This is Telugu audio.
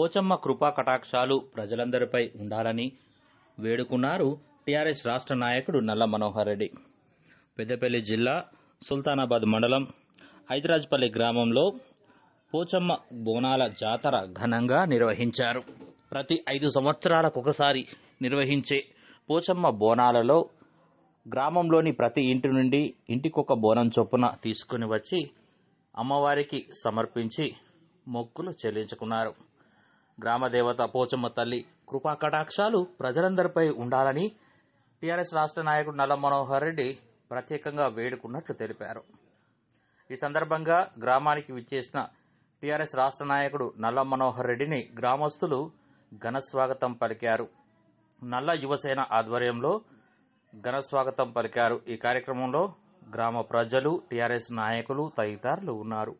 పోచమ్మ కృపా కటాక్షాలు ప్రజలందరిపై ఉండాలని వేడుకున్నారు టీఆర్ఎస్ రాష్ట్ర నాయకుడు నల్ల మనోహర్ రెడ్డి పెద్దపల్లి జిల్లా సుల్తానాబాద్ మండలం ఐదరాజ్పల్లి గ్రామంలో పోచమ్మ బోనాల జాతర ఘనంగా నిర్వహించారు ప్రతి ఐదు సంవత్సరాలకు ఒకసారి నిర్వహించే పోచమ్మ బోనాలలో గ్రామంలోని ప్రతి ఇంటి నుండి ఇంటికొక బోనం చొప్పున తీసుకుని వచ్చి అమ్మవారికి సమర్పించి మొక్కులు చెల్లించుకున్నారు గ్రామదేవత పోచమ్మ తల్లి కృపా కటాక్షాలు ప్రజలందరిపై ఉండాలని టీఆర్ఎస్ రాష్ట్ర నాయకుడు నల్ల మనోహర్ రెడ్డి ప్రత్యేకంగా వేడుకున్నట్లు తెలిపారు ఈ సందర్భంగా గ్రామానికి విచ్చేసిన టీఆర్ఎస్ రాష్ట్ర నాయకుడు నల్ల మనోహర్ రెడ్డిని గ్రామస్తులు ఘనస్వాగతం పలికారు నల్ల యువసేన ఆధ్వర్యంలో ఘనస్వాగతం పలికారు ఈ కార్యక్రమంలో గ్రామ ప్రజలు టీఆర్ఎస్ నాయకులు తదితరులు ఉన్నారు